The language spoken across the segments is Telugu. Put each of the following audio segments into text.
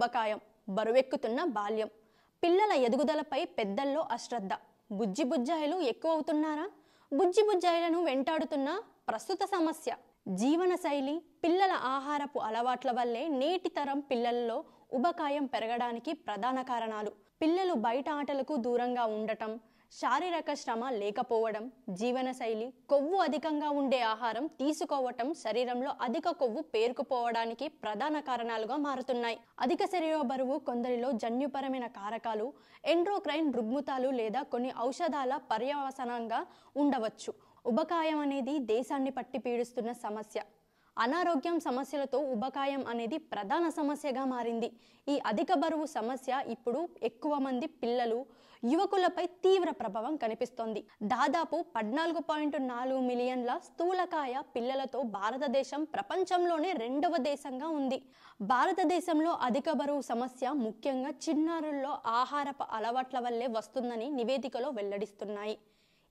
ఊబకాయం బరువెక్కుతున్న బాల్యం పిల్లల ఎదుగుదలపై పెద్దల్లో అశ్రద్ధ బుజ్జి బుజ్జాయిలు ఎక్కువ అవుతున్నారా బుజ్జి బుజ్జాయిలను వెంటాడుతున్న ప్రస్తుత సమస్య జీవన శైలి పిల్లల ఆహారపు అలవాట్ల వల్లే నేటి తరం పిల్లల్లో ఉబకాయం పెరగడానికి ప్రధాన కారణాలు పిల్లలు బయట ఆటలకు దూరంగా ఉండటం శారీరక శ్రమ లేకపోవడం జీవనశైలి కొవ్వు అధికంగా ఉండే ఆహారం తీసుకోవటం శరీరంలో అధిక కొవ్వు పేరుకుపోవడానికి ప్రధాన కారణాలుగా మారుతున్నాయి అధిక శరీర బరువు కొందరిలో జన్యుపరమైన కారకాలు ఎండ్రోక్రైన్ రుగ్మతాలు లేదా కొన్ని ఔషధాల పర్యవసనంగా ఉండవచ్చు ఉబకాయం అనేది దేశాన్ని పట్టి పీడిస్తున్న సమస్య అనారోగ్యం సమస్యలతో ఉబకాయం అనేది ప్రధాన సమస్యగా మారింది ఈ అధిక బరువు సమస్య ఇప్పుడు ఎక్కువ మంది పిల్లలు యువకులపై తీవ్ర ప్రభావం కనిపిస్తోంది దాదాపు పద్నాలుగు పాయింట్ నాలుగు మిలియన్ల స్థూలకాయ పిల్లలతో భారతదేశం ప్రపంచంలోనే రెండవ దేశంగా ఉంది భారతదేశంలో అధిక బరువు సమస్య ముఖ్యంగా చిన్నారుల్లో ఆహారపు అలవాట్ల వల్లే వస్తుందని నివేదికలో వెల్లడిస్తున్నాయి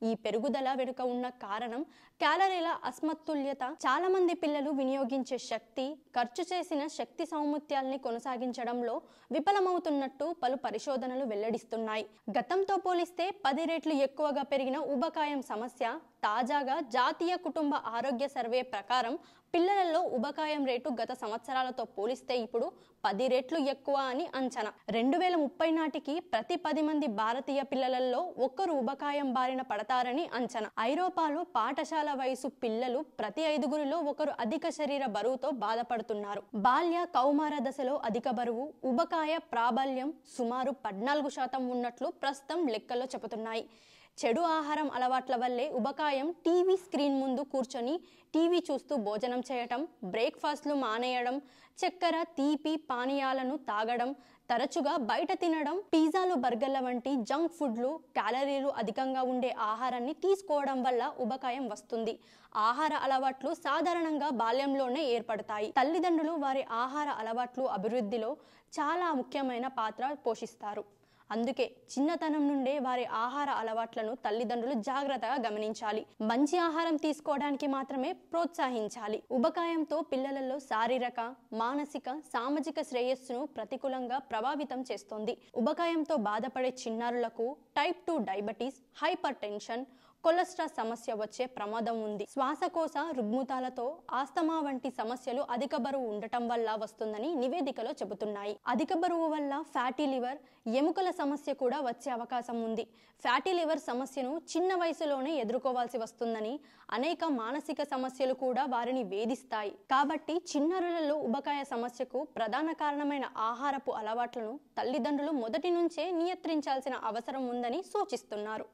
ఈ పెరుగుదల వెనుక ఉన్న కారణం క్యాలరీల అస్మతుల్యత చాలా మంది పిల్లలు వినియోగించే శక్తి ఖర్చు చేసిన శక్తి సౌముత్యాల్ని కొనసాగించడంలో విఫలమవుతున్నట్టు పలు పరిశోధనలు వెల్లడిస్తున్నాయి గతంతో పోలిస్తే పది రేట్లు ఎక్కువగా పెరిగిన ఊబకాయం సమస్య తాజాగా జాతీయ కుటుంబ ఆరోగ్య సర్వే ప్రకారం పిల్లలలో ఉబకాయం రేటు గత సంవత్సరాలతో పోలిస్తే ఇప్పుడు పది రెట్లు ఎక్కువ అని అంచనా రెండు వేల ముప్పై నాటికి ప్రతి పది మంది భారతీయ పిల్లలలో ఒక్కరు ఉబకాయం బారిన పడతారని అంచనా ఐరోపాలో పాఠశాల వయసు పిల్లలు ప్రతి ఐదుగురిలో ఒకరు అధిక శరీర బరువుతో బాధపడుతున్నారు బాల్య కౌమార దశలో అధిక బరువు ఉబకాయ ప్రాబల్యం సుమారు పద్నాలుగు శాతం ఉన్నట్లు ప్రస్తుతం లెక్కల్లో చెబుతున్నాయి చెడు ఆహారం అలవాట్ల వల్లే ఉబకాయం టీవీ స్క్రీన్ ముందు కూర్చొని టీవీ చూస్తూ భోజనం చేయటం బ్రేక్ఫాస్ట్లు మానేయడం చక్కెర తీపి పానీయాలను తాగడం తరచుగా బయట తినడం పిజ్జాలు బర్గర్ల వంటి జంక్ ఫుడ్లు క్యాలరీలు అధికంగా ఉండే ఆహారాన్ని తీసుకోవడం వల్ల ఉబకాయం వస్తుంది ఆహార అలవాట్లు సాధారణంగా బాల్యంలోనే ఏర్పడతాయి తల్లిదండ్రులు వారి ఆహార అలవాట్లు అభివృద్ధిలో చాలా ముఖ్యమైన పాత్ర పోషిస్తారు అందుకే చిన్నతనం నుండే వారి ఆహార అలవాట్లను తల్లిదండ్రులు జాగ్రత్తగా గమనించాలి మంచి ఆహారం తీసుకోవడానికి మాత్రమే ప్రోత్సహించాలి ఉపకాయంతో పిల్లలలో శారీరక మానసిక సామాజిక శ్రేయస్సును ప్రతికూలంగా ప్రభావితం చేస్తోంది ఉబకాయంతో బాధపడే చిన్నారులకు type two diabetes hypertension cholesterol సమస్య వచ్చే ప్రమాదం ఉంది శ్వాసకోశ రుగ్మతాలతో ఆస్తమా వంటి సమస్యలు అధిక బరువు ఉండటం వల్ల వస్తుందని నివేదికలో చెబుతున్నాయి అధిక బరువు వల్ల ఫ్యాటీ లివర్ ఎముకల సమస్య కూడా వచ్చే అవకాశం ఉంది ఫ్యాటీ లివర్ సమస్యను చిన్న వయసులోనే ఎదుర్కోవాల్సి వస్తుందని అనేక మానసిక సమస్యలు కూడా వారిని వేధిస్తాయి కాబట్టి చిన్నారులలో ఉబకాయ సమస్యకు ప్రధాన కారణమైన ఆహారపు అలవాట్లను తల్లిదండ్రులు మొదటి నుంచే నియంత్రించాల్సిన అవసరం ఉందని సూచిస్తున్నారు